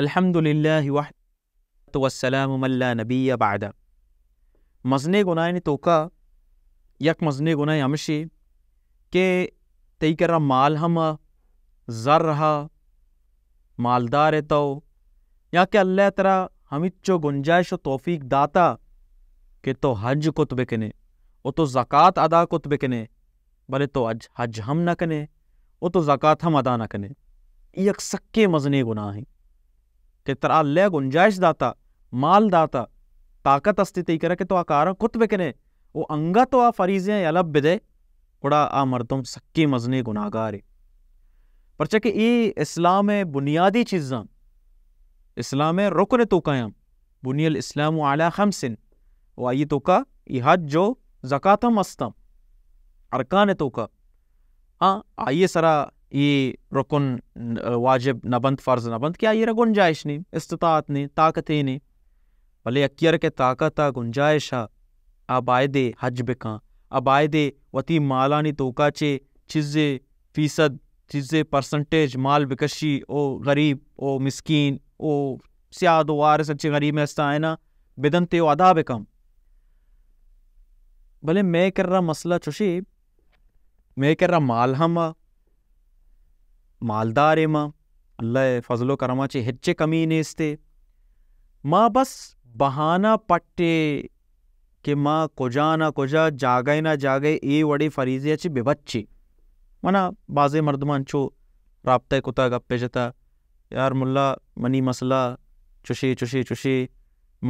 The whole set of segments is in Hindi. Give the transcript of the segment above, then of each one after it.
अल्हम्दुलिल्लाह नबी बाद मजने गुनाह तोका यक मजने गुनाह हमशी के तई कर माल हम जर रहा मालदार है तो या के अल्लाह तरा हमित चो गुंजाइश तोफीक दाता के तो हज कुत बिकने वो तो ज़क़़त अदा कुत बिकने भले तो हज हज हम ना कने वो तो ज़क़़त हम अदा ना कने यक सक्के मजने गुनाह हैं कि अल्ले गुंजाइश दाता माल दाता ताकत अस्ति कि तो आकार कार कुतबे कने वो अंगा तो आ फरीजे अलब बिदे उड़ा आ मरदम सक्की मजने गुनागारे परचे कि ये इस्लाम है बुनियादी चीज़ा इस्लाम है रुकन तो कायम बुनियल इस्लाम आला खमसिन वो आई तो का ये हज जो जक़ातम अस्तम अरकान तो का हाँ आइए सरा ये रुकन वाजिब नबंद फ़र्ज नबंद क्या ये गुंजाइश नहीं इस्तात नहीं ताकत ही नहीं भले अक्यर के ताकत आ गुंजाइश आ आबायदे हज बिका आबायदे वती मालानी तोकाचे चिज़े फ़ीसद चिज़े परसेंटेज माल बिकशी ओ गरीब ओ मिसकीन ओ सियाद वार सच्चे गरीब में ऐसा है ना बेदन ते अदा बेकम भले मैं कर रहा मसला चुशी मैं कर रहा माल हम आ मालदारेमा अल्लाह फजलो करमाचे हेच्चे कमीनेस्ते माँ बस बहाना पट्टे कि माँ ना कोजा जागे ना जागे ए वड़े फरीजियाची बेबच्ची मना बाजे मर्दमान छो राबते कुता गप्पे जता यार मुल्ला मनी मसला चुशे चुशे चुशे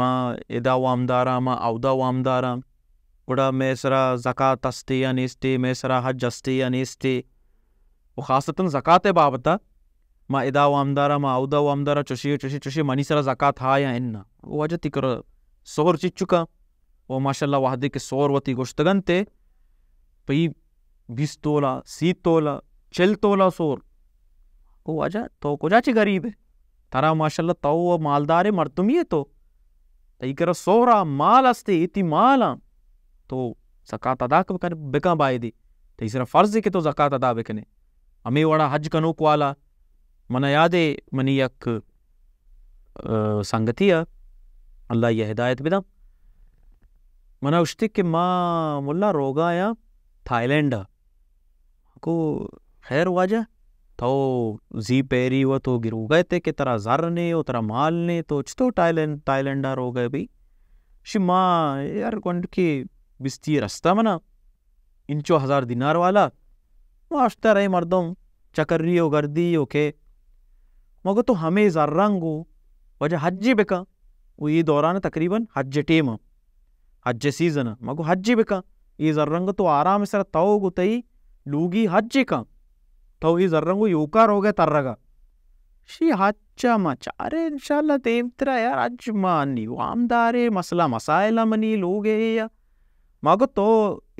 माँ इदा वामदारा माँ अवदा वामदारा गुड़ा मैं सरा जक़ात अस्ते या हज अस्ते या खासतन जकाते बाबत माँ इदा वामदारा माँ उदा वामदारा चुशी चुशी चुशी मनीसरा जकात हा या इन वज तिकर सोर चिचुका वो माशाला वाहदे के सोर वती गोश्तगन ते पई बीस तोला सी तोला चल तोला सोर वो वजा तो कुछ गरीब है तारा माशाला तो वो मालदार है मर तुम ये तो तईकर सोरा माल अस्ते इति माल तो जकात अदा कर बेका बाई दी तो इसरा फर्ज के तो जकात अदा बेकने અમે વાળા હજ કનો ક્વાલા મને मनी મની संगति है अल्लाह यह हिदायत दम मना उश्ति के माँ मुल्ला रोगा या थाईलैंड को खैर वाजा तो जी पेरी वो तो गिर गए थे कि तरा जर ने वो तरा माल ने तो तो थाईलैंड थाईलैंड रो गए भाई शि माँ यार कौन की बिस्ती रास्ता मना इंचो हज़ार दिनार वाला मास्टर है चकर्री हो गर्दी हो के मगो तो हमें जर्रंगो वजह हज्जे बेका वो ये दौरान तकरीबन हज्जे टेम हज्जे सीजन मगो हज्जे बेका ये जर्रंग तो आराम से तव गुतई तो लूगी हज्जे का तो ये जर्रंगो योकार हो गया तर्रगा शी हच्चा मचा अरे इंशाल्लाह तेम तेरा यार आज मानी वामदारे मसला मसाइला मनी लोगे या मगो तो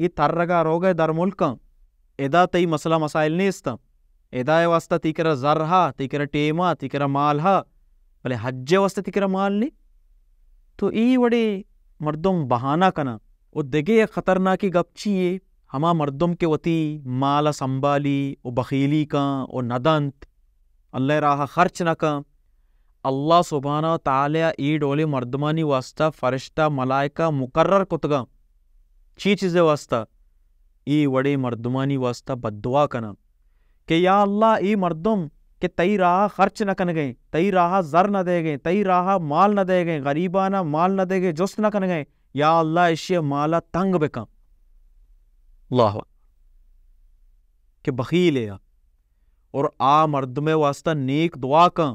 ये तर्रगा रोगे दर मुल्क එදා තයි මසලා මසායිල් නේස්තම් එදා අවස්ථා තිකර ජර්හා තිකර ටේමා තිකර මාල්හා भले हज अवस्था तिकर माल ले तो ई वड़े मर्दम बहाना कना वो देगे खतरनाक गपची ये हमा मर्दम के वती माला संभाली ओ बखीली का ओ नदंत अल्लाह राह खर्च न का अल्लाह सुबहाना तालिया ई डोले मर्दमानी वास्ता फरिश्ता मलाइका मुकर्र कुतगा वास्ता ई वड़े मर्दुमानी वास्ता बदुआ कना के या अल्लाह ई मर्दम के तई रहा खर्च न कन गए तई रहा जर न दे गए तई रहा माल न दे गए गरीबा ना माल न दे गए जुस्त न कन गए या अल्लाह इशे माला तंग बेका अल्लाह कि बखील है और आ मर्द वास्ता नेक दुआ का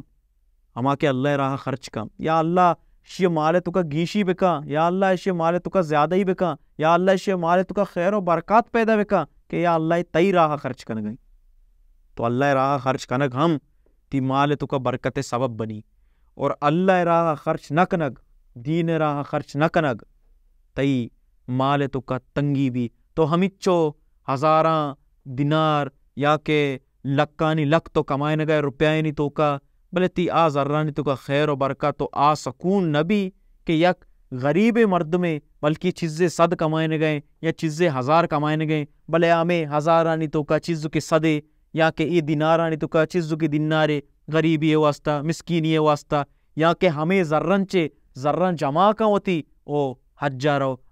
हमा के अल्लाह राह खर्च का या अल्लाह शे माल तुका गीशी बिका या अल्लाह शे माल तुका ज़्यादा ही बिका या अल्लाह शे माल तुका खैर और बरकत पैदा बिका कि या अल्लाह तई राह खर्च कन गई तो अल्लाह राह खर्च कनक हम ती माल तुका बरकत सबब बनी और अल्लाह राह खर्च न कनक दीन राह खर्च न कनक तई माल तुका तंगी भी तो हमिचो हज़ारा दिनार या के नहीं लक तो कमाए न गए रुपया नहीं तो का भले ती आ जर्रानी तो का खैर वरक़ा तो आ सकून नबी के यक गरीब मर्द में बल्कि चिज़े सद कमाने गए या चिज़े हज़ार कमाने गए भले आमे हज़ार आनी तो का चीज़ के सदे या के ई दिनार आनी तो का चीज़ के दिनारे गरीबी वास्ता मिसकीनी वास्ता या के हमें जर्रन चे जर्रन जमा का होती ओ हज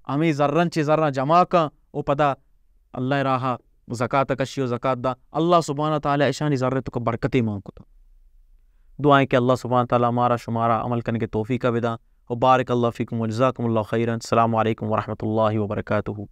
हमें जर्रन चे जर्रा जमा का ओ पता अल्लाह रहा जक़ात कशियो जक़ात दा अल्लाह सुबहाना ताली ऐशानी जर्रे तो बरकतें मांगता तो। दुआएं कि अल्लाह सुबह ताली हमारा शुमारा अमल करने के तोफ़ी का विदा और बारक अल्लाफ़िकम वजाकम्ल खैरन अल्लाम वरहमल वर्का